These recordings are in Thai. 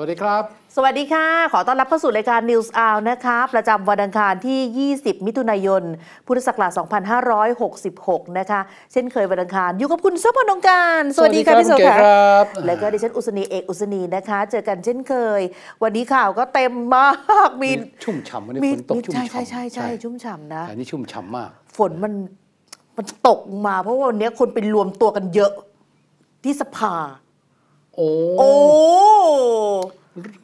วัสดีครับ สวัสดีค่ะ ขอต้อนรับเข้าสู่รายการ News Hour นะคะประจำวันอังคารที่ 20 มิถุนายน พุทธศักราช2566 นะคะ เช่นเคยวันอังคาร อยู่กับคุณสมพนงการ สวัสดีค่ะพี่สุขครับแล้วก็ดิฉันอุสนีเอก อุสนีนะคะ เจอกันเช่นเคย วันนี้ข่าวก็เต็มมาก มีชุ่มฉ่ำวันนี้ฝนตกชุ่มฉ่ำใช่ใช่ใช่ชุ่มฉ่ำนะอันนี้ชุ่มฉ่ำมากฝนมันมันตกมา เพราะว่าวันนี้คนไปรวมตัวกันเยอะที่สภาโอ้โอ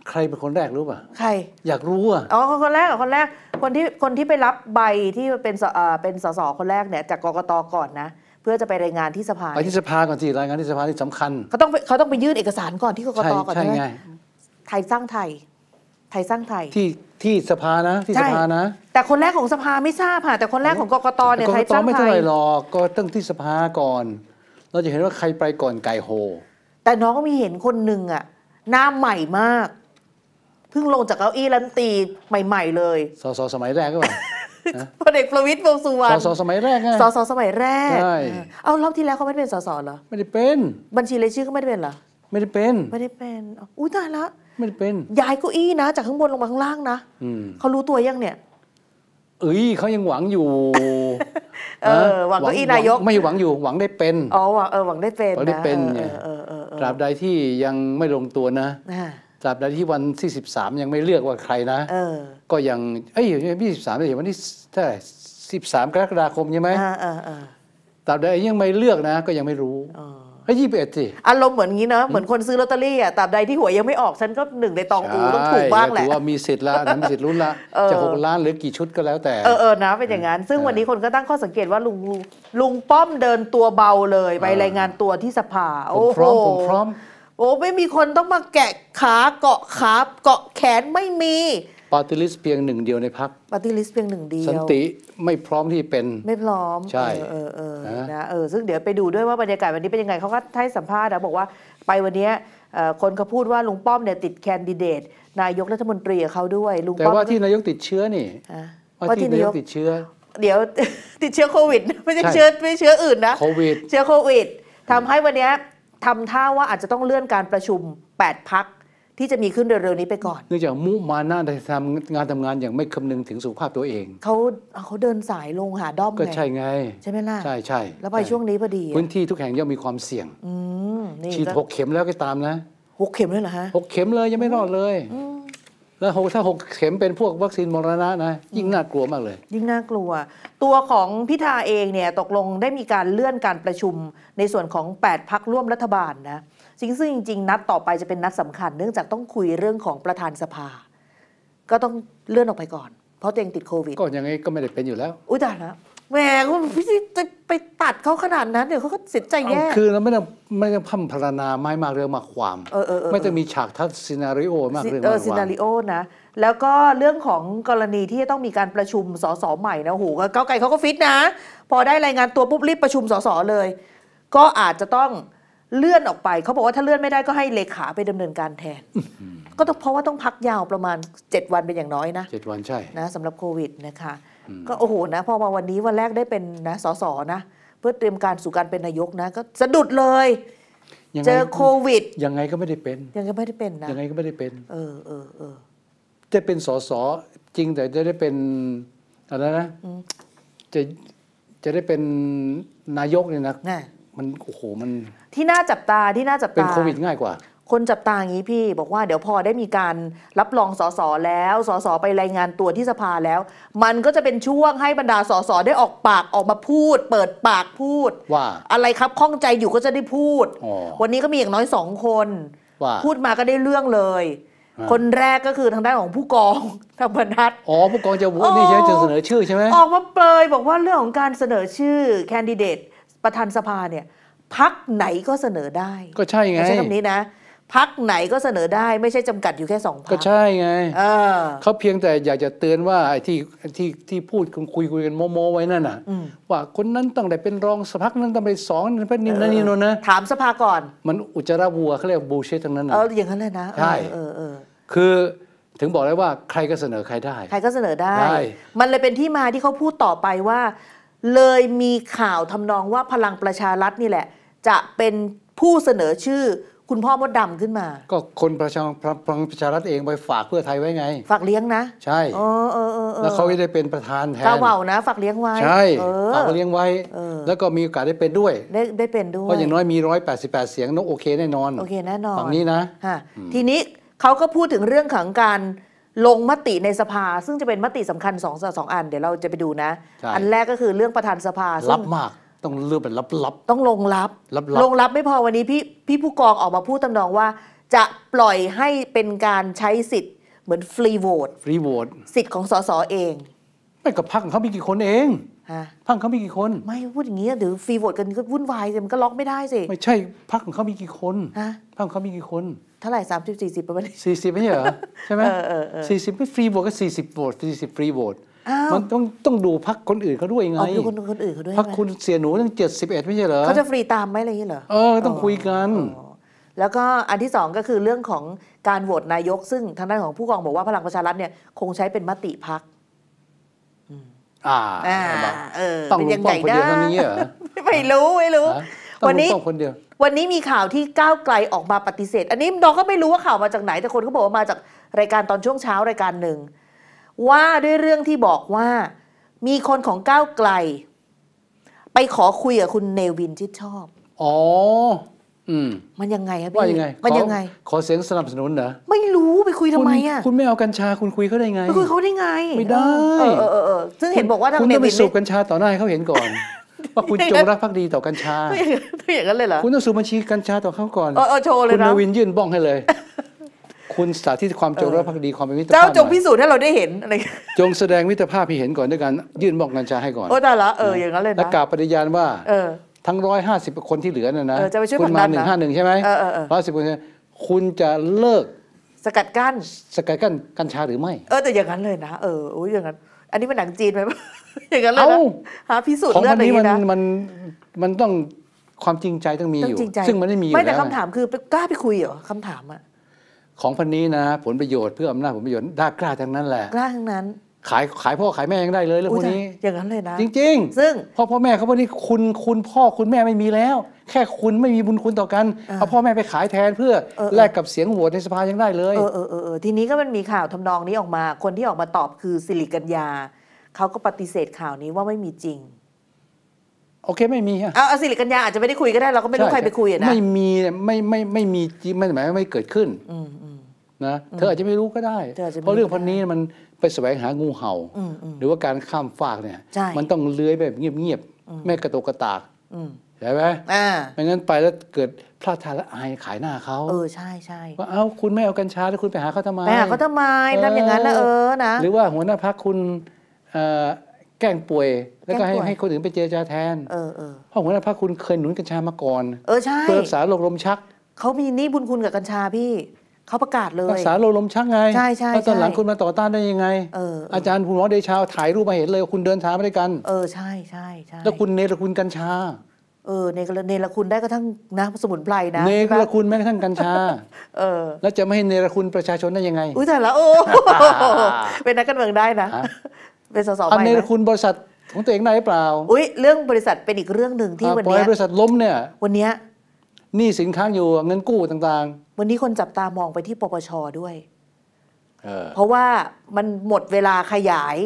ใครเป็นคนแรกรู้ป่ะใครอยากรู้อ่ะอ๋อคนแรกคนแรกคนที่คนที่ไปรับใบที่เป็นสเป็นสสคนแรกเนี่ย จากกกตก่อนนะ เพื่อจะไปรายงานที่สภาไปที่สภาก่อนสิรายงาน ที่สภาที่สำคัญเขาต้องเขาต้องไปยื่นเอกสารก่อนที่กกตก่อนใช่ไหมไทยสร้างไทย ไทยสร้างไทย ที่ที่สภานะที่สภานะแต่คนแรกของสภาไม่ทราบค่ะแต่คนแรกของกกตเนี่ยไทยสร้างไทยกตไม่ต้องไปรหรอกก็ต้องที่สภาก่อน เราจะเห็นว่าใครไปก่อนไก่โฮแต่น้องมีเห็นคนหนึ่งอะหน้าใหม่มากเพิ่งลงจากเก้าอี้รัฐมนตรีใหม่ ๆ เลย สสสมัยแรกก็แ่บพลเอกประวิตรวงสุวรรณสสสมัยแรกไงสสสมัยแรกใช่เอารอบที่แล้วเขาไม่ได้เป็นสสเหรอไม่ได้เป็น บัญชีรายชื่อก็ไม่ได้เป็นเหรอไม่ได้เป็น ไม่ได้เป็นอุ้ยตายละ ไม่ได้เป็นย้ายเก้าอี้นะจากข้างบนลงมาข้างล่างนะเขารู้ตัวยังเนี่ยเอ้ยเขายังหวังอยู่ เออ หวังเก้าอี้นายก ไม่หวังอยู่ หวังได้เป็นอ๋อหวังเออหวังได้เป็นหวังได้เป็นเนี่ยราบใดที่ยังไม่ลงตัวนะตราบใดที่วันที่สสิบามยังไม่เลือกว่าใครนะก็ยัง เอ้ยที่สิบสามนเหวันที่เท่าไหร่สิบสามกรกฎาคมใช่ไหมตราบใดยังไม่เลือกนะ ก็ยังไม่รู้ให้ยี่สิบเอ็ดสิอารมณ์เหมือนงี้เนาะเหมือนคนซื้อลอตเตอรี่อ่ะตราบใดที่หวยยังไม่ออก ฉันก็หนึ่งในตองอู ต้องถูกบ้างแหละถือว่ามีสิทธิ์ละนั้นสิทธิ์ลุ้นละจะหกล้านหรือกี่ชุดก็แล้วแต่ เออเออนะเป็นอย่างนั้น ซึ่งวันนี้คนก็ตั้งข้อสังเกตว่าลุงลุงป้อมเดินตัวเบาเลย ไปรายงานตัวที่สภาโมพร้อมผมพร้อม โอ้ไม่มีคนต้องมาแกะขาเกาะขาเกาะแขนไม่มีปาร์ติลิสเพียงหนึ่งเดียวในพักปาร์ติลิสเพียงหนึ่งเดียวสันติไม่พร้อมที่เป็น ไม่พร้อมใช่เออเออนะเออ ซึ่งเดี๋ยวไปดูด้วยว่าบรรยากาศวันนี้เป็นยังไงเขาก็ให้สัมภาษณ์นะบอกว่าไปวันนี้ คนเขาพูดว่าลุงป้อมเนี่ยติดแคนดิเดตนายกรัฐมนตรีเขาด้วยลุงป้อมแต่ว่าที่นายกติดเชื้อนี่ว่าที่นายกติดเชื้อเดี๋ยวติดเชื้อโควิดไม่ใช่เชื้อไม่่เชื้ออื่นนะโควิดเชื้อโควิดทำให้วันนี้ทำท่าว่าอาจจะต้องเลื่อนการประชุม8พักที่จะมีขึ้นเร็วๆนี้ไปก่อน เนื่องจากมุมานะาทำงานทำงานอย่างไม่คำนึงถึงสุขภาพตัวเอง เขาเขาเดินสายลงหาด้อมไงก็ใช่ไงใช่ไหมล่ะใช่ใช่แล้วไปช่วงนี้พอดี พื้นที่ทุกแห่งย่อมมีความเสี่ยงฉีดหกเข็มแล้วก็ตามนะหกเข็มเลยเหรอฮะหกเข็มเลยยังไม่รอดเลยแล้วหกถ้าหกเข็มเป็นพวกวัคซีนมรณะนะยิ่งน่ากลัวมากเลย ยิ่งน่ากลัว ตัวของพิธาเองเนี่ยตกลงได้มีการเลื่อนการประชุม ในส่วนของ8พักร่วมรัฐบาลนะซึ่งซึ่งจริงๆ นัดต่อไปจะเป็นนัดสำคัญ เนื่องจากต้องคุยเรื่องของประธานสภา ก็ต้องเลื่อนออกไปก่อน เพราะตัวเองติดโควิดก็ยังไงก็ไม่ได้เป็นอยู่แล้วอุ้ยแต่ละแหมพี่จะไปตัดเขาขนาดนั้น เดี๋ยวเขาก็เสียใจแย่คือเราไม่ต้องไม่ต้องพัฒนพรนาไม่มากเรื่องมากความไม่ต้องมีฉากทัศน์ซีนารีโอมากเรื่องมากความซีนารีโอนะ แล้วก็เรื่องของกรณีที่จะต้องมีการประชุมสสใหม่นะโหก้าไก่เขาก็ฟิตนะ พอได้รายงานตัวปุ๊บรีบประชุมสสเลย ก็อาจจะต้องเลื่อนออกไปเขาบอกว่าถ้าเลื่อนไม่ได้ก็ให้เลขาไปดำเนินการแทนก็ต้องเพราะว่าต้องพักยาวประมาณ 7 วันเป็นอย่างน้อยนะเวันใช่นะสำหรับโควิด นะคะก็โอ้โหนะ พอมาวันนี้วันแรกได้เป็นนะสสนะ เพื่อเตรียมการสู่การเป็นนายกนะ ก็สะดุดเลยเจอโควิดยังไงก็ไม่ได้เป็น ยังไงก็ไม่ได้เป็นนะยังไงก็ไม่ได้เป็นเออเออเออจะเป็นสสจริงแต่จะได้เป็นอะไรนะจะจะได้เป็นนายกเนี่ยนะมันโอ้โหมันที่น่าจับตาที่น่าจับตาเป็นโควิดง่ายกว่า คนจับตาอย่างนี้พี่ บอกว่า เดี๋ยวพอได้มีการรับรองสสแล้วสสไปรายงานตัวที่สภาแล้ว มันก็จะเป็นช่วงให้บรรดาสสได้ออกปากออกมาพูด เปิดปากพูด ว่า อะไรครับข้องใจอยู่ก็จะได้พูด วันนี้ก็มีอย่างน้อยสองคนพูดมาก็ได้เรื่องเลย คนแรกก็คือทางด้านของผู้กองธรรมนัฐอ๋อผู้กองจะโหวตนี่ใช่ไหมจะเสนอชื่อใช่ไหมออกมาเปรยบอกว่าเรื่องของการเสนอชื่อแคนดิเดตประธานสภาเนี่ยพักไหนก็เสนอได้ ก็ใช่ไงใช้คำนี้นะพักไหนก็เสนอได้ไม่ใช่จำกัดอยู่แค่สองพักก็ใช่ไงเขาเพียงแต่อยากจะเตือนว่าไอ้ที่ที่ที่พูดคุยคุยกันโมโมไว้นั่นน่ะว่าคนนั้นต้องได้เป็นรอง สภักนั้นต้องไปสองนั่นเป็นนี่นั่นนี่นนะ ถามสภาก่อน มันอุจจาระวัวเขาเรียกบูเชตทั้งนั้นเอออย่างนั้นเลยนะใช่เเออออคือถึงบอกได้ว่า ใครก็เสนอใครได้ ใครก็เสนอได้ มันเลยเป็นที่มาที่เขาพูดต่อไปว่าเลยมีข่าวทำนองว่าพลังประชารัฐนี่แหละ จะเป็นผู้เสนอชื่อ คุณพ่อมดดำขึ้นมา ก็คนประชาพลังประชารัฐเองไปฝากเพื่อไทยไว้ไง ฝากเลี้ยงนะ ใช่เออเออเออแล้วเขาได้เป็นประธานแทนกาเหวานะฝากเลี้ยงไว้ ใช่ฝากเลี้ยงไว้ แล้วก็มีโอกาสได้เป็นด้วย ได้ได้เป็นด้วยเพราะอย่างน้อยมี188เสียงนกโอเคแน่นอน โอเคแน่นอนฝั่งนี้นะทีนี้เขาก็พูดถึงเรื่องของการลงมติในสภาซึ่งจะเป็นมติสำคัญสองสองอัน เดี๋ยวเราจะไปดูนะ อันแรกก็คือเรื่องประธานสภาลับมากต้องเลือกเป็นลับบต้องลงลับลงลับไม่พอวันนี้พี่พี่ผู้กองออกมาพูดตำนองว่า จะปล่อยให้เป็นการใช้สิทธิ์เหมือนฟรีโหวตฟรีโหวตสิทธิ์ของสสเอง ไม่กับพักเขามีกี่คนเองพักเขามีกี่คน ไม่พูดอย่างนี้หรือฟรีโหวตกันก็วุ่นวายมันก็ล็อกไม่ได้สิไม่ใช่พักของเขามีกี่คนพักของเขามีกี่คนเท่าไหร่สามสิบสี่สิบประมาณสี่สิบไม่ใช่เหรอใช่ไหมสี่สิบไม่ฟรีโหวตก็สี่สิบโหวตสี่สิบฟรีโหวตมันต้องต้องดูพักคนอื่นเขาด้วยไงดูคนคนอื่นเขาด้วยพักคุณเสียหนูตั้งเจ็ดสิบเอ็ดไม่ใช่เหรอเขาจะฟรีตามไหมอะไรอย่างเงี้ยเหรอ เออ ต้องคุยกัน แล้วก็อันที่สองก็คือเรื่องของการโหวตนายกซึ่งทางด้านของผู้กองบอกว่าพลังประชารัฐเนี่ย คงใช้เป็นมติพักอ่าต้องงปคนยเท่านี้ไม่รู้ไม่รู้ วันนี้คนเดียววันนี้มีข่าวที่ก้าวไกลออกมาปฏิเสธ อันนี้น้องก็ไม่รู้ว่าข่าวมาจากไหน แต่คนเขาบอกว่ามาจากรายการตอนช่วงเช้ารายการหนึ่งว่าด้วยเรื่องที่บอกว่า มีคนของก้าวไกล ไปขอคุยกับคุณเนวินชิดชอบ อ๋อ อืมมันยังไงครับพี่ว่ายังไงมันยังไงขอขอเสียงสนับสนุนเหรอไม่รู้ไปคุยทำไมอะคุณไม่เอากัญชา คุณคุยเขาได้ไงไปคุยเขาได้ไงไม่ได้เออเออเออซึ่งเห็นบอกว่าทางคุณเนต้องไปสูบกัญชาต่อหน้าให้เขาเห็นก่อนว่าคุณจงรักภักดีต่อกัญชาตัวอย่างนั้นเลยเหรอคุณต้องสูบบัญชีกัญชาต่อเขาก่อนออโชว์เลยนะคุณนวินยื่นบ้องให้เลย คุณสาธิตความจงรักภักดีความเป็นมิตรภาพเจ้าจงพิสูจน์ให้เราได้เห็นอะไรจงแสดงมิตรภาพให้เห็นก่อนด้วยกัน ยื่นบ้องกัญชาให้ก่อนโอ้แต่ละเอออย่างนั้นเลยนะและกล่าวปฏิญาณว่าทั้งร้อยห้าสิบคนที่เหลือน่ะนะคุณมาหนึ่งห้าหนึ่งใช่ไหมร้อยสิบคนคุณจะเลิก สกัดกั้นสกัดกั้นกัญชาหรือไม่เออแต่อย่างนั้นเลยนะ เออโอ้ยอย่างนั้นอันนี้มันหนังจีนไหมอย่างนั้นเลยนะหาพิสูจน์เรื่องนี้นะมันมันต้องความจริงใจต้องมีอยู่ ซึ่งมันไม่มีอยู่ไม่แต่คำถามคือกล้าไปคุยเหรอคำถามอะของพันนี้นะผลประโยชน์เพื่ออำนาจผลประโยชน์ได้กล้าทั้งนั้นแหละ กล้าทั้งนั้นขายขายพ่อขายแม่ยังได้เลยเรื่องพวกนี้ อย่างนั้นเลยนะ จริง ๆ ซึ่งพ่อพ่อแม่เขาพวกนี้คุณคุณ พ่อคุณแม่ไม่มีแล้ว แค่คุณไม่มีบุญคุณต่อกันเอาพ่อแม่ไปขายแทนเพื่อแลกกับเสียงโหวตในสภายังได้เลยเออเออเออทีนี้ก็มันมีข่าวทำนองนี้ออกมา คนที่ออกมาตอบคือสิริกัญญาเขาก็ปฏิเสธข่าวนี้ว่าไม่มีจริง โอเคไม่มีฮะเอาสิริกัญญาอาจจะไม่ได้คุยก็ได้เราก็ไม่รู้ใครไปคุยนะไม่มีไม่ไม่ไม่มีจริงไม่หมายไม่เกิดขึ้นนะเธออาจจะไม่รู้ก็ได้ เพราะเรื่องพันนี้มันไปแสวงหางูเห่าหรือว่าการข้ามฟากเนี่ยมันต้องเลื้อยแบบเงียบๆไม่กระตกกระตากใช่ไหมไม่งั้นไปแล้วเกิดพลาดทาและอายขายหน้าเขาเออใช่ใช่ว่าเอ้าคุณไม่เอากัญชาแล้วคุณไปหาเขาทำไมไปหาเขาทำไมทำอย่างนั้นนะเออนะ หรือว่าหัวหน้าพักคุณแกล้งป่วย แล้วก็ให้ให้คนอื่นไปเจรจาแทนเออเเพราะหัวหน้าพักคุณเคยหนุนกัญชามาก่อน เออใช่เพื่อรักษาโรคลมชัก เขามีนี่บุญคุณกับกัญชาพี่เขาประกาศเลยรักษาโลลมช่างไงใช่ใช่แ้ตอนหลังคุณมาต่อต้านได้ยังไง เออ อาจารย์คุณหมอเดชาถ่ายรูปมาเห็นเลยคุณเดินช้าไม่ได้กัน เออใช่ใช่ใช่แล้วคุณเนรคุณกัญชา เออเนรเคุณได้ก็ทั้งนะสมุนไพรนะ เนรคุณแม้กระทั่งกัญชา เออ แล้วจะไม่ให้เนรคุณประชาชนได้ยังไง อุ้ยแต่ละโอ้ เป็นนักการเมืองได้นะ เป็นสสไปเนรคุณบริษัทของตัวเองได้เปล่า อุ้ยเรื่องบริษัทเป็นอีกเรื่องหนึ่งที่วันนี้บริษัทล้มเนี่ย วันนี้นี่สินค้างอยู่เงินกู้ต่างๆวันนี้คนจับตามองไปที่ปปชด้วยเพราะว่ามันหมดเวลาขยาย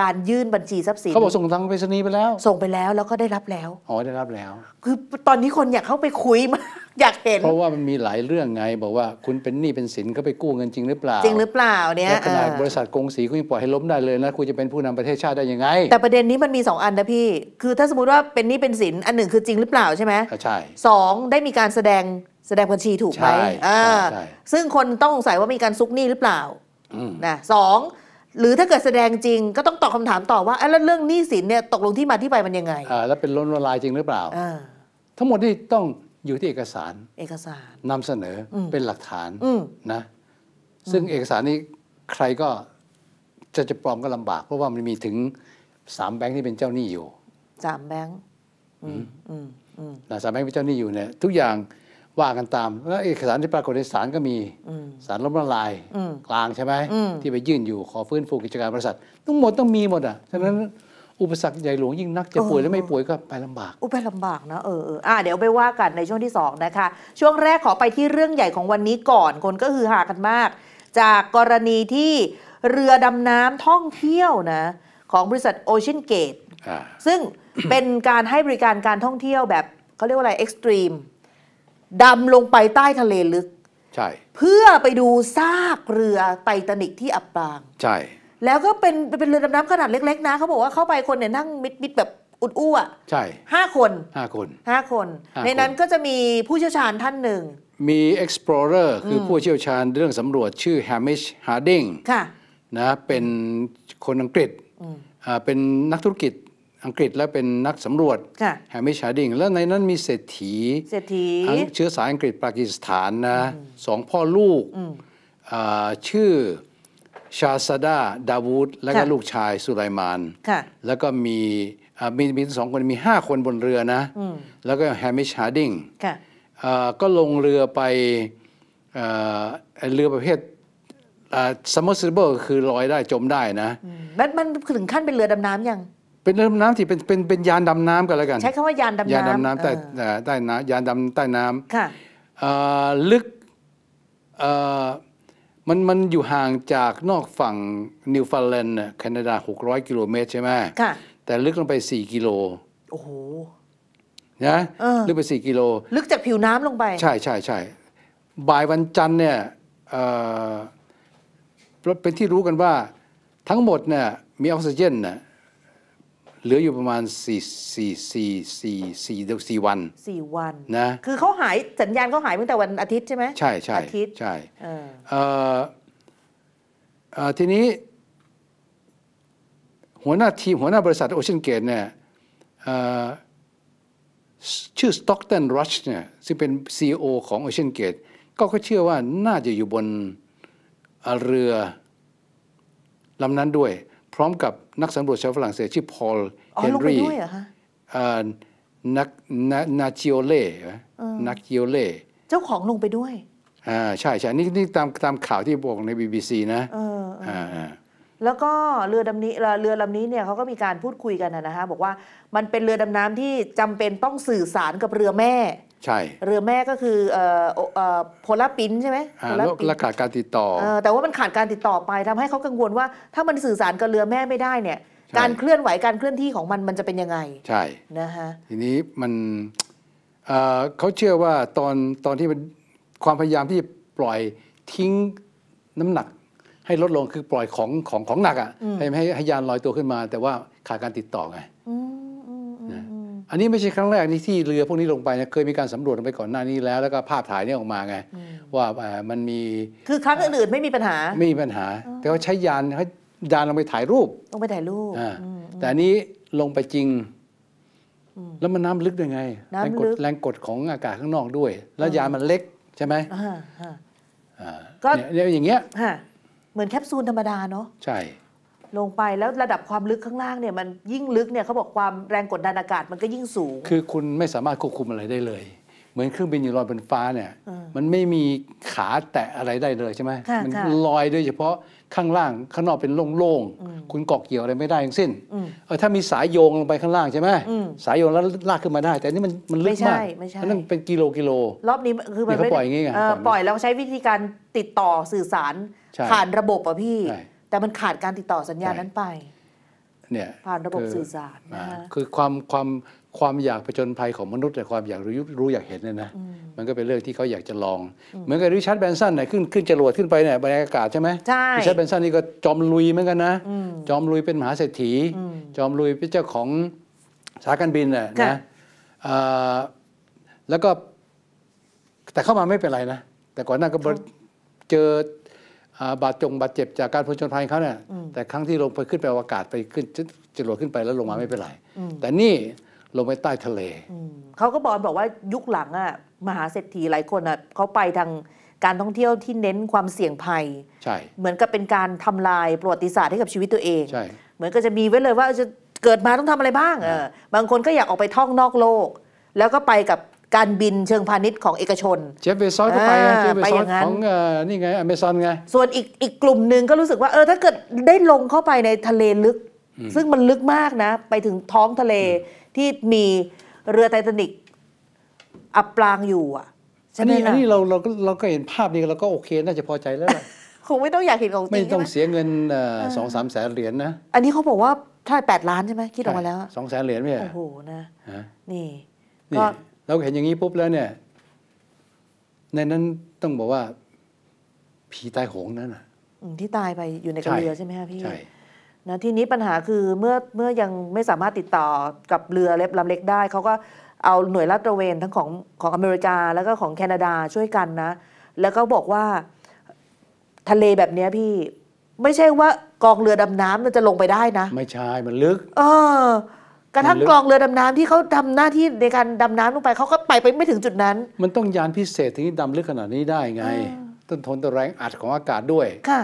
การยื่นบัญชีทรัพย์สินเขาบอกส่งทางไปรษณีย์ไปแล้ว ส่งไปแล้วแล้วก็ได้รับแล้ว อ๋อได้รับแล้ว คือตอนนี้คนอยากเข้าไปคุยมา อยากเห็น เพราะว่ามันมีหลายเรื่องไง บอกว่าคุณเป็นหนี้เป็นสินเขาไปกู้เงินจริงหรือเปล่า จริงหรือเปล่าเนี่ยขนาดบริษัทกงสีคุณยังปล่อยให้ล้มได้เลยนะคุณจะเป็นผู้นำประเทศชาติได้ยังไง แต่ประเด็นนี้มันมี2อันนะพี่ คือถ้าสมมติว่าเป็นหนี้เป็นสินอันหนึ่งคือจริงหรือเปล่าใช่ไหมใช่สองได้มีการแสดงแสดงบัญชีถูกไหมอ่า ซึ่งคนต้องสงสัยว่ามีการซุกหนี้หรือเปล่านะสอง หรือถ้าเกิดแสดงจริงก็ต้องตอบคาถามต่อว่า แล้วเรื่องหนี้สินเนี่ยตกลงที่มาที่ไปมันยังไงอ่าแล้วเป็นล้นละลายจริงหรือเปล่าทั้งหมดนี่ต้องอยู่ที่เอกสาร เอกสารนำเสนอ เป็นหลักฐานนะ ซึ่งเอกสารนี้ใครก็จะจะปลอมก็ลำบากเพราะว่ามันมีถึงสามแบงค์ที่เป็นเจ้าหนี้อยู่สามแบงค์ืะสามแบงค์เป็นเจ้าหนี้อยู่เนี่ยทุกอย่างว่ากันตาม แล้วเอกสารที่ปรากฏในศาลก็มีศาลล้มละลายกลางใช่ไหมที่ไปยื่นอยู่ขอฟื้นฟูกิจการบริษัททั้งหมดต้องมีหมดอ่ะ ฉะนั้นอุปสรรคใหญ่หลวงยิ่งนักจะป่วยแล้วไม่ป่วยก็ไปลำบาก อุไปลำบากนะ เออเออ่าเดี๋ยวไปว่ากันในช่วงที่ 2 นะคะ ช่วงแรกขอไปที่เรื่องใหญ่ของวันนี้ก่อนคนก็คือหากันมาก จากกรณีที่เรือดำน้ำท่องเที่ยวนะของบริษัทโอเชียนเกตซึ่งเป็นการให้บริการการท่องเที่ยวแบบเขาเรียกว่าอะไรเอ็กซ์ตรีมดำลงไปใต้ทะเลลึก ใช่ เพื่อไปดูซากเรือไททานิกที่อับปาง ใช่ แล้วก็เป็นเป็นเรือดำน้ำขนาดเล็กๆนะ เขาบอกว่าเข้าไปคนเนี่ยนั่งมิดมิดแบบอุดอู้อ่ะใช่ห้าคนห้าคนห้าคน ในนั้นก็จะมีผู้เชี่ยวชาญท่านหนึ่งมี explorer คือผู้เชี่ยวชาญเรื่องสำรวจชื่อ Hamish Harding ค่ะนะเป็นคนอังกฤษเป็นนักธุรกิจอังกฤษและเป็นนักสำรวจแฮมิชาดิงแล้วในนั้นมีเศรษฐี เศรษฐีเชื้อสายอังกฤษปากีสถานนะสองพ่อลูกชื่อชาซาดาดาวูด และก็ลูกชายสุไลมาน แล้วก็มีมีมีสองคนมีห้าคนบนเรือนะแล้วก็แฮมิชาดิงก็ลงเรือไปเรือประเภทซัมมอรซิเบิ์คือลอยได้จมได้นะมันมันถึงขั้นเป็นเรือดำน้ำยังเป็นเรือดำน้ำสิเป็นเป็นเป็นยานดำน้ำกันแล้วกัน ใช้คำว่า ยานดำน้ำยานดำน้ำใต้ใต้น้ำยานดำใต้น้ค่ะำลึกมันมันอยู่ห่างจากนอกฝั่งนิวฟาแลนด์น่แคนาดา 600กิโลเมตรใช่ไหมค่ะ แต่ลึกลงไป 4กิโลโอ้โหนะลึกไป 4 กิโล ลึกจากผิวน้ำลงไป ใช่ใช่ใช่บ่ายวันจันทร์เนี่ยเเป็นที่รู้กันว่าทั้งหมดเนี่ยมีออกซิเจนน่ะเหลืออยู่ประมาณ4 4 4 4 4 4วัน4 วันนะคือเขาหายสัญญาณเขาหายตั้งแต่วันอาทิตย์ใช่ไหมใช่ใช่อาทิตย์ใช่ทีนี้ หัวหน้าทีม หัวหน้าบริษัทโอเชียนเกตเนี่ยชื่อสต็อกตันรัชเนี่ยซึ่งเป็น CEO ของโอเชียนเกตก็เชื่อว่าน่าจะอยู่บนเรือลำนั้นด้วยพร้อมกับนักสำรวจชาวฝรั่งเศสชื่อพอลเฮนรี่นักนาจิโอเล่นักจิโอเล่เจ้าของลงไปด้วยอ่าใช่ใช่นี่นี่ตามตามข่าวที่บอกใน BBC นะอ่าแล้วก็เรือดำนี้เรือลำนี้เนี่ยเขาก็มีการพูดคุยกันนะฮะ บอกว่ามันเป็นเรือดำน้ำที่จำเป็นต้องสื่อสารกับเรือแม่ช่ เรือแม่ก็คือโพลาปิ้นใช่ไหมโพลาปิ้นขาดการติดต่อ แต่ว่ามันขาดการติดต่อไปทำให้เขากังวลว่าถ้ามันสื่อสารกับเรือแม่ไม่ได้เนี่ยการเคลื่อนไหวการเคลื่อนที่ของมันมันจะเป็นยังไง ใช่นะฮะทีนี้มันเขาเชื่อว่าตอนตอนที่มันความพยายามที่ปล่อยทิ้งน้ำหนัก ให้ลดลงคือปล่อยของของของหนักอ่ะให้ให้ยานลอยตัวขึ้นมา แต่ว่าขาดการติดต่อไงอันนี้ไม่ใช่ครั้งแรกนี่ที่เรือพวกนี้ลงไปนะเคยมีการสำรวจไปก่อนหน้านี้แล้วแล้วก็ภาพถ่ายนี่ออกมาไง ว่ามันมีคือครั้งอื่นๆไม่มีปัญหาไม่มีปัญหา แต่ว่าใช้ยานเขายานลงไปถ่ายรูปลงไปถ่ายรูป แต่อันนี้ลงไปจริงแล้วมันน้ำลึกยังไงแรงกดแรงกดของอากาศข้างนอกด้วย แล้วยานมันเล็กใช่ไหมก็เนี่ยอย่างเงี้ยเหมือนแคปซูลธรรมดาเนาะใช่ลงไปแล้วระดับความลึกข้างล่างเนี่ยมันยิ่งลึกเนี่ยเขาบอกความแรงกดดันอากาศมันก็ยิ่งสูงคือคุณไม่สามารถควบคุมอะไรได้เลย เหมือนเครื่องบินอยู่ลอยบนฟ้าเนี่ยมันไม่มีขาแตะอะไรได้เลยใช่ไหมมัลอยโดยเฉพาะข้างล่างข้างนอกเป็นโล่งๆคุณเกาะเกี่ยวอะไรไม่ได้ทั้งสิ้นเออถ้ามีสายโยงลงไปข้างล่างใช่ไหมสายโยงแล้วลากขึ้นมาได้ แต่นี่มันมันลึกมากนั่นเป็นกิโลกิโลรอบนี้คือมันปล่อยอย่างงี้ไงปล่อยแล้วใช้วิธีการติดต่อสื่อสาร ผ่านระบบอ่ะพี่แต่มันขาดการติดต่อสัญญาณนั้นไปเนี่ยผ่านระบบสื่อสารคือความความความอยากผจญภัยของมนุษย์แต่ความอยากรู้รู้อยากเห็นเนี่ยนะมันก็เป็นเรื่องที่เขาอยากจะลอง เหมือนกับริชาร์ดแบนซันเนี่ยขึ้นขึ้นจรวดขึ้นไปเนี่ยบรรยากาศใช่ไหมใช่ริชาร์ดแบนซันนี่ก็จอมลุยเหมือนกันนะ จอมลุยเป็นมหาเศรษฐีจอมลุยเป็นเจ้าของสายการบินน่ะนะแล้วก็แต่เข้ามาไม่เป็นไรนะแต่ก่อนหน้าก็เจอบาดจงบาดเจ็บจากการผลชนภัยเขาเนี่ยแต่ครั้งที่ลงไปขึ้นไปอากาศไปขึ้นจรวดขึ้นไปแล้วลงมาไม่เป็นไร แต่นี่ลงไปใต้ทะเล เขาก็บอกบอกว่ายุคหลังอ่ะมหาเศรษฐีหลายคนอ่ะเขาไปทางการท่องเที่ยวที่เน้นความเสี่ยงภัยใช่เหมือนกับเป็นการทำลายประวัติศาสตร์ให้กับชีวิตตัวเองใช่เหมือนก็จะมีไว้เลยว่าจะเกิดมาต้องทำอะไรบ้างเออบางคนก็อยากออกไปท่องนอกโลก แล้วก็ไปกับการบินเชิงพาณิชย์ของเอกชน เจฟเบซอสก็ไปเ่ฟเบซอนของนี่ไงอเมซอนไง ส่วนอีกอีกกลุ่มหนึ่งก็รู้สึกว่า เออถ้าเกิดได้ลงเข้าไปในทะเลลึก ซึ่งมันลึกมากนะ ไปถึงท้องทะเลที่มีเรือไททานิกอับปางอยู่อ่ะอันนี้อันนี้เราเราก็เราก็เห็นภาพนี้เราก็โอเค น่าจะพอใจแล้วคงไม่ต้องอยากเห็นของจริงไม่ต้องเสียเงินสองสามแสนเหรียญนะ อันนี้เขาบอกว่าถ้าแปดล้านใช่ไหมคิดออกมาแล้วสองแสนเหรียญเนี่ยโอ้โหนะนี่ก็เราเห็นอย่างนี้ ปุ๊บแล้วเนี่ยในนั้นต้องบอกว่า ผีตายโหงนั่นน่ะที่ตายไปอยู่ในกระเรือใช่ไหมคะพี่ ใช่นะ ทีนี้ปัญหาคือเมื่อเมื่อยังไม่สามารถติดต่อกับเรือเล็บลำเล็กได้ เขาก็เอาหน่วยลาดตระเวนทั้งของของอเมริกาแล้วก็ของแคนาดาช่วยกันนะ แล้วก็บอกว่า ทะเลแบบนี้พี่ไม่ใช่ว่ากองเรือดำน้ำมันจะลงไปได้นะไม่ใช่มันลึก เออกระทั่งกลองเรือดำน้ำที่เขาทำหน้าที่ในการดำน้ำลงไป เขาก็ไปไปไม่ถึงจุดนั้น มันต้องยานพิเศษที่ดำลึกขนาดนี้ได้ไง ต้นทนต่อแรงอัดของอากาศด้วย ค่ะ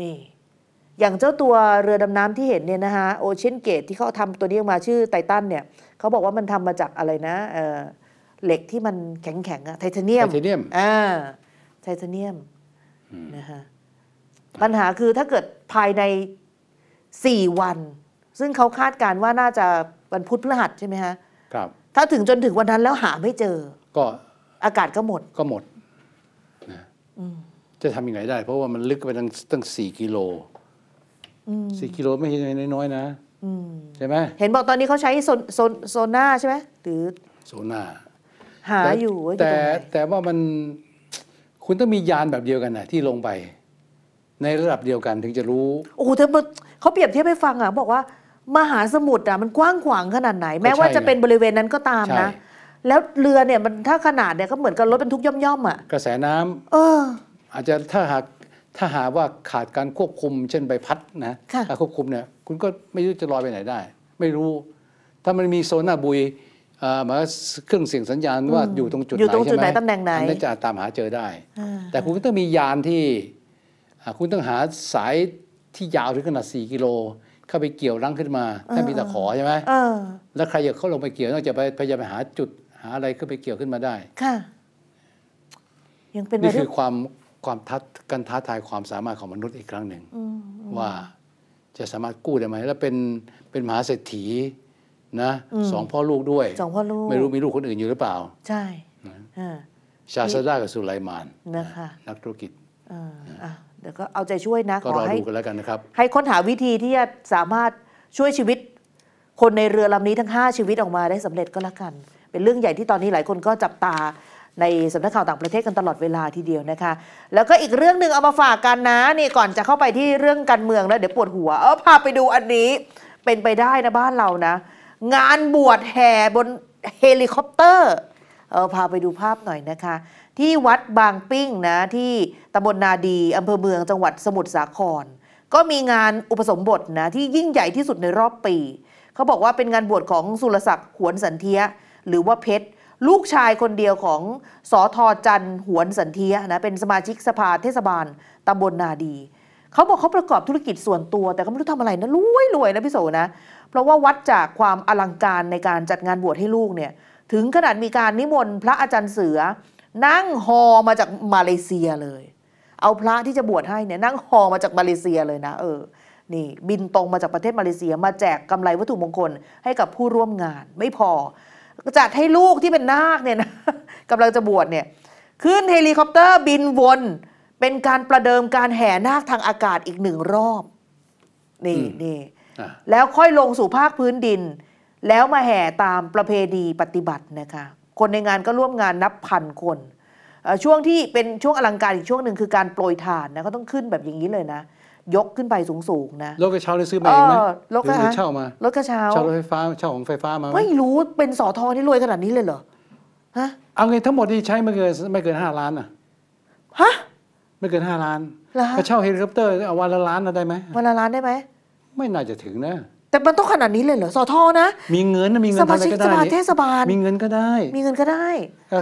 นี่ อย่างเจ้าตัวเรือดำน้ำที่เห็นเนี่ยนะฮะโอเชียนเกตที่เขาทำตัวนี้ออกมาชื่อไททันเนี่ยเขาบอกว่ามันทำมาจากอะไรนะ เหล็กที่มันแข็งแข็งอะไทเทเนียม ไทเทเนียมอ่าไทเทเนียม นะฮะปัญหาคือถ้าเกิดภายในสี่วันซึ่งเขาคาดการว่าน่าจะวันพุธพฤหัสใช่ไหมฮะ ครับ ถ้าถึงจนถึงวันนั้นแล้วหาไม่เจอ ก็อากาศก็หมด ก็หมดนะจะทำยังไงได้ เพราะว่ามันลึกไปตั้งตั้งสี่กิโล สี่กิโลไม่ใช่น้อยๆนะใช่ไหม เห็นบอกตอนนี้เขาใช้โซนโซนโซน่าใช่ไหมหรือโซน่าหาอยู่ แต่แต่ว่ามันคุณต้องมียานแบบเดียวกันนะที่ลงไป ในระดับเดียวกันถึงจะรู้ โอ้โหเธอเขาเปรียบเทียบให้ฟังอ่ะบอกว่ามหาสมุทรอ่ะมันกว้างขวางขนาดไหน แม้ว่าจะเป็นบริเวณนั้นก็ตามนะ แล้วเรือเนี่ยมันถ้าขนาดเนี่ยก็เหมือนกับรถบรรทุกย่อมๆ อ่ะ กระแสน้ำ เออ อาจจะถ้าหากถ้าหาว่าขาดการควบคุมเช่นใบพัดนะการควบคุมเนี่ยคุณก็ไม่รู้จะลอยไปไหนได้ ไม่รู้ ถ้ามันมีโซน่าบุยหมานเครื่องเสียงสัญญาณว่าอยู่ตรงจุดไหนใช่ไหมอยู่ตรงจุดไหนตำแหน่งไหนนั่นจะตามหาเจอได้แต่คุณต้องมียานที่คุณต้องหาสายที่ยาวถึงขนาด4กิโลข้าไปเกี่ยวรั้งขึ้นมาถ้ามีตะขอใช่ไหม แล้วใครอยากเข้าลงไปเกี่ยวนอกจากไปพยายามหาจุดหาอะไรขึ้นไปเกี่ยวขึ้นมาได้ ค่ะยังเป็นนี่คือความความทัดกันท้าทายความสามารถของมนุษย์อีกครั้งหนึ่งว่าจะสามารถกู้ได้ไหม แล้วเป็นเป็นมหาเศรษฐี นะสองพ่อลูกด้วยสองพ่อลูกไม่รู้มีลูกคนอื่นอยู่หรือเปล่า ใช่ชาซาดากับสุไลมานนะคะนักธุรกิจแต่ก็เอาใจช่วยนะก็รออดูกันแล้วกันนะครับ ให้ค้นหาวิธีที่จะสามารถช่วยชีวิต คนในเรือลำนี้ทั้ง 5 ชีวิตออกมาได้สำเร็จก็แล้วกัน เป็นเรื่องใหญ่ที่ตอนนี้ หลายคนก็จับตาในสำนักข่าวต่างประเทศกันตลอดเวลาทีเดียวนะคะ แล้วก็อีกเรื่องหนึ่งเอามาฝากกันนะนี่ก่อนจะเข้าไปที่เรื่องการเมืองแล้วเดี๋ยวปวดหัวเออพาไปดูอันนี้เป็นไปได้นะบ้านเรานะ งานบวชแห่บนเฮลิคอปเตอร์เออพาไปดูภาพหน่อยนะคะที่วัดบางปิ้งนะที่ตำบลนาดี อำเภอ เมืองจังหวัดสมุทรสาคร ก็มีงานอุปสมบทนะที่ยิ่งใหญ่ที่สุดในรอบปี เขาบอกว่าเป็นงานบวชของสุรศักดิ์หวนสันเทีย หรือว่าเพชรลูกชายคนเดียวของสอทอจันหวนสันเทียนะเป็นสมาชิกสภาเทศบาลตำบลนาดีเขาบอกเขาประกอบธุรกิจส่วนตัวแต่ก็ไม่รู้ทำอะไรนะรวยรวยนะพี่โสนะเพราะว่าวัดจากความอลังการในการจัดงานบวชให้ลูกเนี่ยถึงขนาดมีการนิมนต์พระอาจารย์เสือนั่งฮอมาจากมาเลเซียเลย เอาพระที่จะบวชให้เนี่ยนั่งฮอมาจากมาเลเซียเลยนะเออ นี่บินตรงมาจากประเทศมาเลเซีย มาแจกกำไรวัตถุมงคลให้กับผู้ร่วมงาน ไม่พอ จัดให้ลูกที่เป็นนาคเนี่ยนะกำลังจะบวชเนี่ย ขึ้นเฮลิคอปเตอร์บินวน เป็นการประเดิมการแห่นาคทางอากาศอีกหนึ่งรอบนี่นี่แล้วค่อยลงสู่ภาคพื้นดิน แล้วมาแห่ตามประเพณีปฏิบัตินะคะคนในงานก็ร่วมงานนับพันคน ช่วงที่เป็นช่วงอลังการอีกช่วงหนึ่งคือการโปรยทานนะก็ต้องขึ้นแบบอย่างนี้เลยนะ ยกขึ้นไปสูง ๆ นะรถกระเช้าได้ซื้อมาเองไหมรถกระเช้า่ามารถกระเช้าเช่ารถไฟฟ้าเช่าของไฟฟ้ามาไม่รู้เป็นสอทอนี่รวยขนาดนี้เลยเหรอฮะเอาเงินทั้งหมดที่ใช้ไม่เกินไม่เกินห้าล้านอ่ะฮะไม่เกินห้าล้านกระเช่าเฮลิคอปเตอร์เอาวันละล้านได้ไหมวันละล้านได้ไหมไม่น่าจะถึงนะแต่มันต้องขนาดนี้เลยเหรอสอทอนะ มีเงินนะมีเงินสมาชิกสภาเทศบาลมีเงินก็ได้ มีเงินก็ได้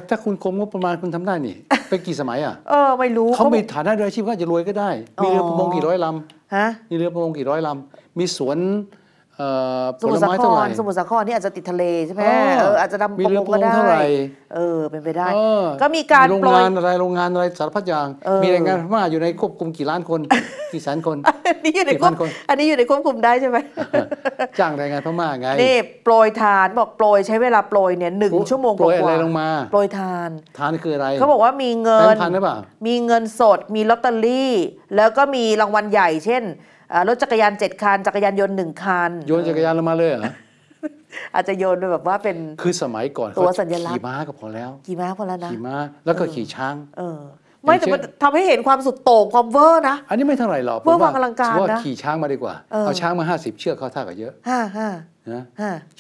ถ้าคุณกรมงบประมาณคุณทำได้นี่ ไปกี่สมัยอ่ะเออ ไม่รู้เขาม่ฐานะเรืออาชีพก็จะรวยก็ได้ มีเรือประมงกี่ร้อยลำฮะ มีเรือประมงกี่ร้อยลำมีสวนสมุทรสาครสมุทรสาครนี่อาจจะติดทะเลใช่ไหมอออาจจะดำปงก็ได้เออเป็นไปได้ ก็มีการโรงงานอะไรโรงงานอะไรสารพัดอย่างมีแรงงานพม่าอยู่ในควบคุมกี่ล้านคนกี่แสนคนนี่อยู่ในควบอันนี้อยู่ในควบคุมได้ใช่ไหมจ้างแรงงานพม่าไงนี่โปรยทานบอกโปรยใช้เวลาโปรยเนี่ยหนึ่งชั่วโมงกว่าโปรยอะไรลงมาโปรยทานทานคืออะไร เขาบอกว่ามีเงินมีเงินสดมีลอตเตอรี่ แล้วก็มีรางวัลใหญ่เช่นรถจักรยานเจ็ดคันจักรยานยนต์หนึ่งคันโยนจักรยานลงมาเลยเหรออาจจะโยนไปแบบว่าเป็นคือสมัยก่อนตัวสัญลักษณ์ขี่ม้าก็พอแล้วขี่ม้าพอแล้วนะขี่ม้าแล้วก็ขี่ช้าง เออ ไม่แต่มันทำให้เห็นความสุดโต่งความเวอร์นะอันนี้ไม่เท่าไหร่หรอกเวอร์วางอลังการนะว่าขี่ช้างมาดีกว่า เอาช้างมาห้าสิบเชือกเข้าท่ากับเยอะห้าห้านะ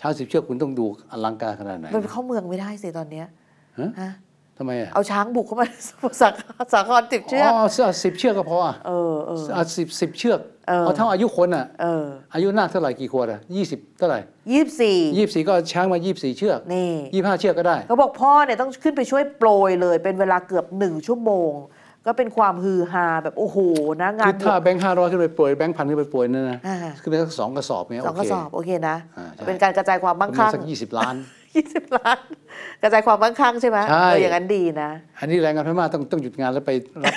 ช้างสิบเชือกคุณต้องดูอลังการขนาดไหนมันเข้าเมืองไม่ได้สิตอนเนี้ยฮะทำไมอ่ะเอาช้างบุกเข้ามาสักสสกคนสิบเชือกอ๋อสิบเชือกก็พออ่ะเออเออสิบสิบเชือกเพราเท่าอายุคนอ่ะอายุนาคเท่าไหร่กี่ขวดอ่ะยี่สิบเท่าไหร่ยี่สิบสี่ยี่สิบสี่ก็ช้างมายี่สิบสี่เชือกนี่ยี่ห้าเชือกก็ได้ เขาบอกพ่อเนี่ยต้องขึ้นไปช่วยโปรยเลย เป็นเวลาเกือบหนึ่งชั่วโมง ก็เป็นความฮือฮาแบบโอ้โหนะ งานคือถ้าแบงค์ห้าร้อยขึ้นไปโปรยแบงค์พันขึ้นไปโปรยนั่นนะขึ้นไปสักสองกระสอบเนี่ยสองกระสอบโอเคนะเป็นการกระจายความมั่งคั่งสักยี่สิบล้านยี่สิบล้านกระจายความมั่งคั่งใช่ไหมใช่อย่างนั้นดีนะ อันนี้แรงงานพม่าต้องต้องหยุดงานแล้วไปรับ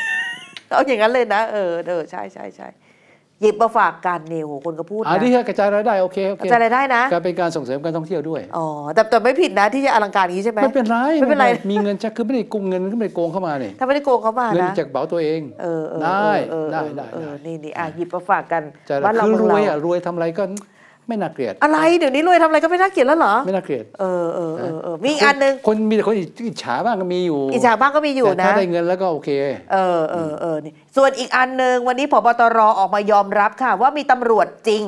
เอาอย่างนั้นเลยนะ เออเออใช่ใช่ใช่หยิบมาฝากกันเนี่ยโหคนก็พูดนะอันนี้กระจายรายได้โอเคโอเค กระจายรายได้นะการเป็นการส่งเสริมการท่องเที่ยวด้วย อ๋อ แต่แต่ไม่ผิดนะที่จะอลังการอย่างนี้ใช่ไหมไม่เป็นไรไม่เป็นไรมีเงินชักคือไม่ได้กงเงินไม่ได้โกงเข้ามาเนี่ยถ้าไม่ได้โกงเข้ามาเงินจากเป๋าตัวเอง เออได้ได้ได้นี่นี่อ่ะหยิบมาฝากกันว้านเราคือรวยอ่ะรวยทำอะไรก็ไม่น่าเกลียดอะไรเดี๋ยวนี้รวยทำอะไรก็ไม่น่าเกลียดแล้วเหรอไม่น่าเกลียดเออเออเอออมีอกอันหนึ่งคนมีแต่คนอิจฉาบ้างก็มีอยู่อิจฉาบ้างก็มีอยู่นะถ้าได้เงินแล้วก็โอเคเออเออเออนี่ส่วนอีกอันหนึ่งวันนี้พบตรออกมายอมรับค่ะว่ามีตำรวจจริง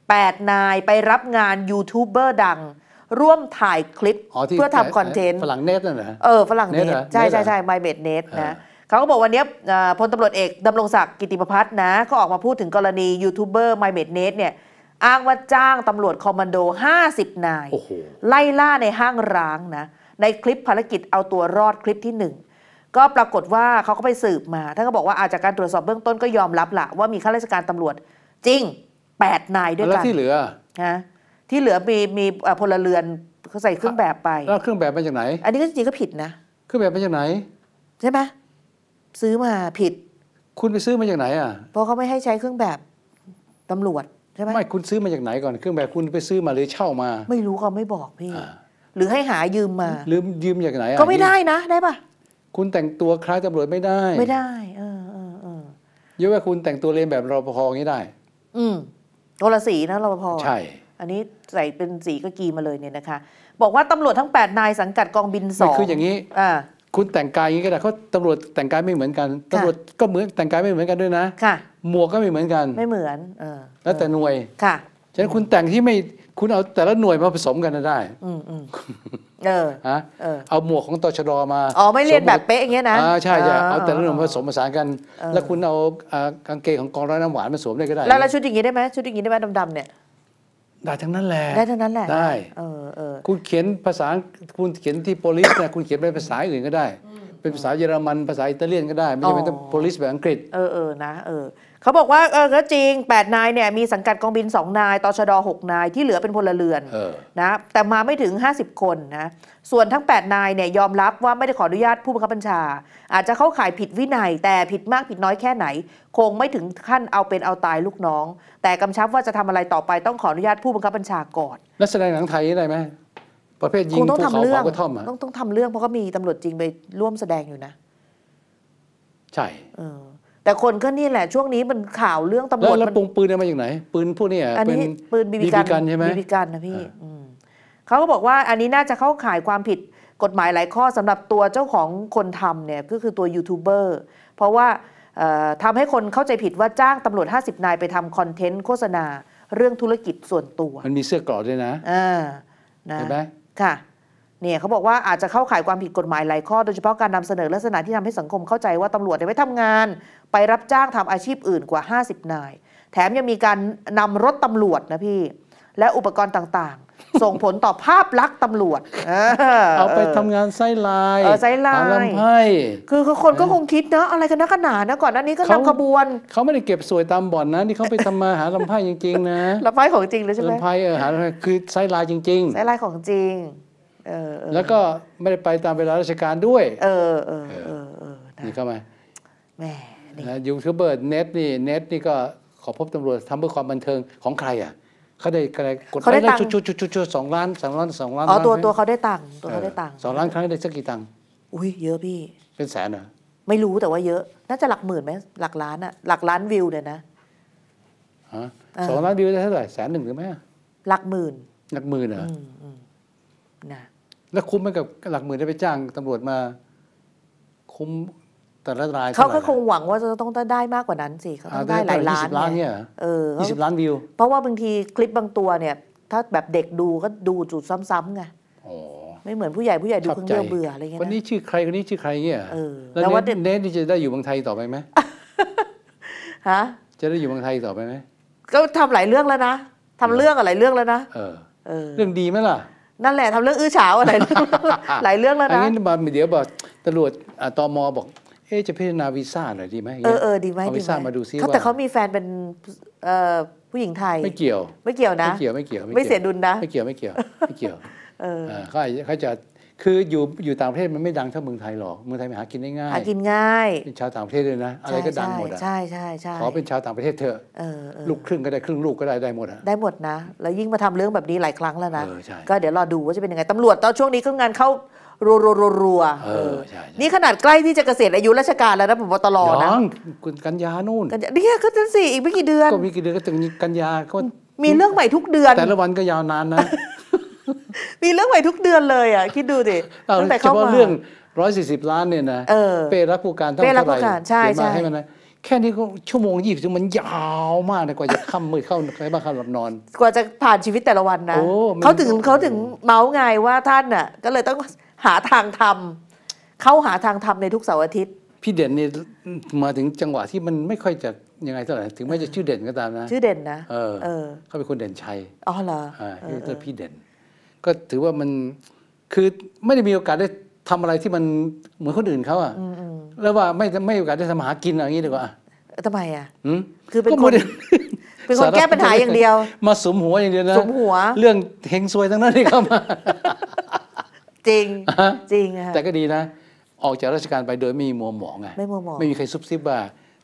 8นายไปรับงานยูทูบเบอร์ดัง ร่วมถ่ายคลิปเพื่อทำคอนเทนต์ฝรั่งเน็ตนะเออฝรั่งเน็ตใช่ใช่ใช่ไมเบดเน็ตนะเขาก็บอกวันนี้พลตำรวจเอกดำรงศักดิ์กิติประพัฒน์นะก็ออกมาพูดถึงกรณียูทูบเบอร์ไมเมดเนสเนี่ยอ้างว่าจ้างตำรวจคอมมานโด50 นาย ไล่ล่าในห้างร้างนะ ในคลิปภารกิจเอาตัวรอดคลิปที่หนึ่ง ก็ปรากฏว่าเขาก็ไปสืบมาท่านก็บอกว่าอาจากการตรวจสอบเบื้องต้นก็ยอมรับละว่ามีข้าราชการตำรวจจริง 8 นายด้วยกัน แล้วที่เหลือฮะที่เหลือมีมีพลเรือนเขาใส่เครื่องแบบไปแล้วเครื่องแบบมาจากไหน อันนี้ก็จริงก็ผิดนะ เครื่องแบบมาจากไหนใช่ไหมซื้อมาผิด คุณไปซื้อมาจากไหนอ่ะเพราะเขาไม่ให้ใช้เครื่องแบบตำรวจใช่ไหมไม่คุณซื้อมาจากไหนก่อนเครื่องแบบคุณไปซื้อมาหรือเช่ามา ไม่รู้ก็ไม่บอกพี่หรือให้หายืมมาหรือยืมจากไหนก็ไม่ได้นะได้ปะคุณแต่งตัวคล้ายตำรวจไม่ได้ ไม่ได้ เออเออเออยะว่าคุณแต่งตัวเรียนแบบรปภงี้ได้ อืมโวละสีนะรปภใช่ อันนี้ใส่เป็นสีกะกีมาเลยเนี่ยนะคะ บอกว่าตำรวจทั้ง8นายสังกัดกองบินสองคืออย่างนี้อ่าคุณแต่งกายอย่างนี้ก็ได้เขาตำรวจแต่งกายไม่เหมือนกันตำรวจก็เหมือนแต่งกายไม่เหมือนกันด้วยนะค่ะหมวกก็ไม่เหมือนกัน ไม่เหมือนเออแล้วแต่หน่วยค่ะฉะนั้นคุณแต่งที่ไม่คุณเอาแต่ละหน่วยมาผสมกันได้อืมอเออฮะเอาหมวกของตชดมาอ๋อ ไม่เรียนแบบเป๊ะอย่างเงี้ยนะอ่าใช่ใช่เอาแต่ละหน่วยผสมผสานกัน แล้วคุณเอากางเกงของกองร้อยน้ำหวานมาสวมได้ก็ได้แล้วชุดอย่างงี้ได้ไหมชุดอย่างงี้ได้ไหมดำๆเนี่ยได้ทั้งนั้นแหละได้ทั้งนั้นแหละได้เออเออคุณเขียนภาษาคุณเขียนที่โปลิสเนี่ยคุณเขียนเป็นภาษาอื่นก็ได้ เป็นภาษาเยอรมันภาษาอิตาเลียนก็ได้ไม่จำเป็นต้องโปลิสแบบอังกฤษเออเออนะเออเขาบอกว่าเออก็จริง8นายเนี่ยมีสังกัดกองบิน 2 นายตชด6นายที่เหลือเป็นพลเรือนนะ แต่มาไม่ถึง 50 คนนะ ส่วนทั้ง8นายเนี่ยยอมรับว่าไม่ได้ขออนุญาตผู้บังคับบัญชา อาจจะเข้าข่ายผิดวินัย แต่ผิดมากผิดน้อยแค่ไหน คงไม่ถึงขั้นเอาเป็นเอาตายลูกน้อง แต่กำชับว่าจะทำอะไรต่อไปต้องขออนุญาตผู้บังคับบัญชาก่อนนักแสดงหนังไทยได้ไหมประเภทยิงผู้อเขาก็ท่องต้องต้องทำเรื่องเพราะก็มีตำรวจจริงไปร่วมแสดงอยู่นะ ใช่แต่คนก็นี่แหละช่วงนี้มันข่าวเรื่องตำรวจแล้วปงปืนมาจากไหนปืนพวกนี้อันนี้ปืนบีบีกันใช่ไหมบีบีกันนะพี่เขาก็บอกว่าอันนี้น่าจะเข้าข่ายความผิดกฎหมายหลายข้อสำหรับตัวเจ้าของคนทำเนี่ยก็คือตัวยูทูบเบอร์เพราะว่าทำให้คนเข้าใจผิดว่าจ้างตำรวจ 50 นายไปทำคอนเทนต์โฆษณาเรื่องธุรกิจส่วนตัวมันมีเสื้อกรอด้วยนะเห็นใช่ไหมค่ะเนี่ยเขาบอกว่าอาจจะเข้าข่ายความผิดกฎหมายหลายข้อ โดยเฉพาะการนำเสนอลักษณะที่ทำให้สังคมเข้าใจว่าตำรวจไปทำงานไปรับจ้างทำอาชีพอื่นกว่า 50นายแถมยังมีการนำรถตำรวจนะพี่ และอุปกรณ์ต่างๆ ส่งผลต่อภาพลักษณ์ตำรวจเอาไปทำงานไส้ลายไส้ลายหลำไพ่คือคนก็คงคิดนะอะไรกันนักนหนานะก่อนหน้านี้ก็นำขบวนเขาไม่ได้เก็บสวยตามบ่อนนะที่เขาไปทำมาหาลำไพ่จริงๆ นะลำไพ่ของจริงเลยใช่ไหมลำไพ่เออหาลำไพ่คือไส้ลายจริงๆ ไส้ลายของจริงเออแล้วก็ไม่ได้ไปตามเวลาราชการด้วย เออเออเออนี่เข้ามาแหมยูทูบเบอร์เน็ตนี่เน็ตนี่ก็ขอพบตำรวจทำเพื่อความบันเทิงของใครอ่ะ เขาได้อะไรกดไลค์ชุดชุดชุดชุดชุดสองล้านสองล้านสองล้านอ๋อตัวตัวเขาได้ตังค์ตัวเขาได้ตังค์สองล้านครั้งได้สักกี่ตังค์ อุ้ยเยอะพี่ เป็นแสนเหรอ ไม่รู้แต่ว่าเยอะ น่าจะหลักหมื่นไหมหลักล้านอ่ะ หลักล้านวิวเนี่ยนะสองล้านวิวได้เท่าไหร่แสนหนึ่งหรือไม่หลักหมื่น หลักหมื่นเหรอนะแล้วคุ้มไหมกับหลักหมื่นได้ไปจ้างตำรวจมา คุ้มแต่ละรายเขาก็คงหวังว่าจะต้องได้มากกว่านั้น สิเขาต้องได้หลายล้านเนี่ยเออยี่สิบล้านวิว เพราะว่าบางทีคลิปบางตัวเนี่ย ถ้าแบบเด็กดูก็ดูจุดซ้ำๆไงไม่เหมือนผู้ใหญ่ผู้ใหญ่ดูคนงเบื่อเบื่ออะไรเงี้ยคนนี้ชื่อใครคนนี้ชื่อใครเนี่ย แล้วเน้นเน่จะได้อยู่เมืองไทยต่อไปไหมฮะ จะได้อยู่เมืองไทยต่อไปไหมก็ทำหลายเรื่องแล้วนะทำเรื่องอะไรเรื่องแล้วนะ เออเรื่องดีไหมล่ะ นั่นแหละ ทำเรื่องอื้อฉาวอะไร หลายเรื่องแล้วนะอันนี้าเดี๋ยวบอกตำรวจ ตมบอกเอ๊จะพิจารณาวีซ่าหน่อยดีไหมเออเออดีไหมวีซ่ามาดูซิว่าแต่เขามีแฟนเป็นผู้หญิงไทยไม่เกี่ยว ไม่เกี่ยวนะ ไม่เกี่ยว ไม่เกี่ยวไม่เสียดุลนะไม่เกี่ยว ไม่เกี่ยวไม่เกี่ยวเขาเขาจะ คืออยู่อยู่ต่างประเทศมันไม่ดังเท่าเมืองไทยหรอกเมืองไทยมันหากินได้ง่ายหากินง่ายเป็นชาวต่างประเทศเลยนะอะไรก็ดังหมดอ่ะใช่ใช่ใช่ขอเป็นชาวต่างประเทศเถอะลูกครึ่งก็ได้ครึ่งลูกก็ได้ได้หมดอ่ะได้หมดนะ แล้วยิ่งมาทำเรื่องแบบนี้หลายครั้งแล้วนะก็เดี๋ยวรอดูว่าจะเป็นยังไงตำรวจตอนช่วงนี้องงานเข้ารัวรัวรัวรัวนี่ขนาดใกล้ที่จะเกษียณอายุราชการแล้วนะผมบตลอนะคุณกันยานู่นเนี่ยก็ทั่นส่อีกไม่กี่เดือน ก็มีกี่เดือนก็ถึงกันยาก็มีเรื่องใหม่ทุกเดือน แต่ละวันก็ยาวนานนะ มีเรื่องใหม่ทุกเดือนเลยอ่ะ คิดดูดิตั้งแต่เข้ามาเรื่องร้อยสี่สิบล้านเนี่ยนะ เปรักผู้การเท่าไหร่เปรักผู้การใช่ใช่ แค่นี้ก็ชั่วโมงยี่สิบมันยาวมากเลยกว่าจะค่ำมือเข้าใปบ้านคัหลับนอน กว่าจะผ่านชีวิตแต่ละวันนะ เขาถึงเขาถึงเมาส์ไงว่าท่านน่ะ ก็เลยต้องหาทางทำเขาหาทางทำในทุกเสาร์อาทิตย์พี่เด่นนี่มาถึงจังหวะที่มันไม่ค่อยจะยังไงเท่าไหร่ถึงแม้จะชื่อเด่นก็ตามนะชื่อเด่นนะเออเออเขาเป็นคนเด่นชัยอ๋อเหรออ่าชื่อพี่เด่น ก็ถือว่ามันคือไม่ได้มีโอกาสได้ทำอะไรที่มันเหมือนคนอื่นเขาอ่ะแล้วว่าไม่ไม่โอกาสได้ทำหากินอะไรอย่างนี้ดีกว่าทำไมอ่ะคือเป็นคนเป็นคนแก้ปัญหาอย่างเดียว มาสมหัวอย่างเดียวนะสมหัว เรื่องเฮงซวยทั้งนั้นที่เข้ามาจริงจริงค่ะแต่ก็ดีนะ ออกจากราชการไปโดยไม่มีมัวหมองไงไม่มัวหมองไม่มีใครซุบซิบว่า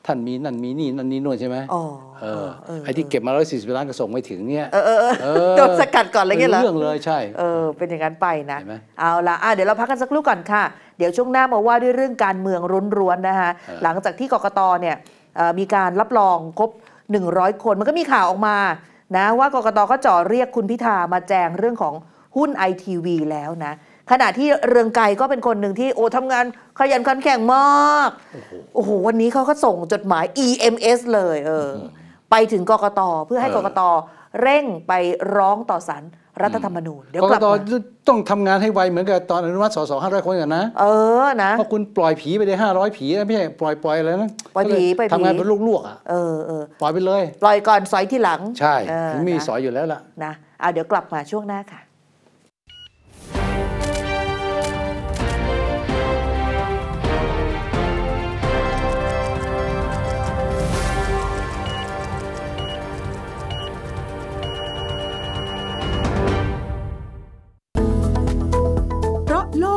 ท่านมีนั่นมีนี่นั่นนี่นู่นใช่ไหมอ๋อเออไอ้ที่เก็บมาร้อยสี่สิบล้านก็ส่งไม่ถึงเนี่ย เออเออโดนสกัดก่อนอะไรเงี้ยเหรอเรื่องเลยใช่เออเป็นอย่างนั้นไปนะเอาละอ่ะเดี๋ยวเราพักกันสักครู่ก่อนค่ะ เดี๋ยวช่วงหน้ามาว่าด้วยเรื่องการเมืองร้วนๆนะคะหลังจากที่กกตเนี่ยมีการรับรองครบ100 คนมันก็มีข่าวออกมานะว่ากกตก็จ่อเรียกคุณพิธามาแจงเรื่องของหุ้นไอทีวีแล้วนะขณะที่เรืองไกรก็เป็นคนหนึ่งที่โอ้ทำงานขยันขันแข็งมากโอ้โหวันนี้เขาก็ส่งจดหมาย EMS เลยเออ ไปถึงกกตเพื่อให้กกตเร่งไปร้องต่อศาลรัฐธรรมนูญ เดี๋ยวกลับต้องทำงานให้ไวเหมือนกับตอนอนุมัติสสห้าร้อยคนกันนะ เออนะเพราะคุณปล่อยผีไปได้ห้าร้อยผีไม่ใช่ปล่อยปล่อยอะไรนะปล่อยผีไปทำงานเป็นลูกๆอ่ะเออเออปล่อยไปเลยปล่อยก่อนสอยที่หลังใช่มีสอยอยู่แล้วล่ะนะอาเดี๋ยวกลับมาช่วงหน้าค่ะ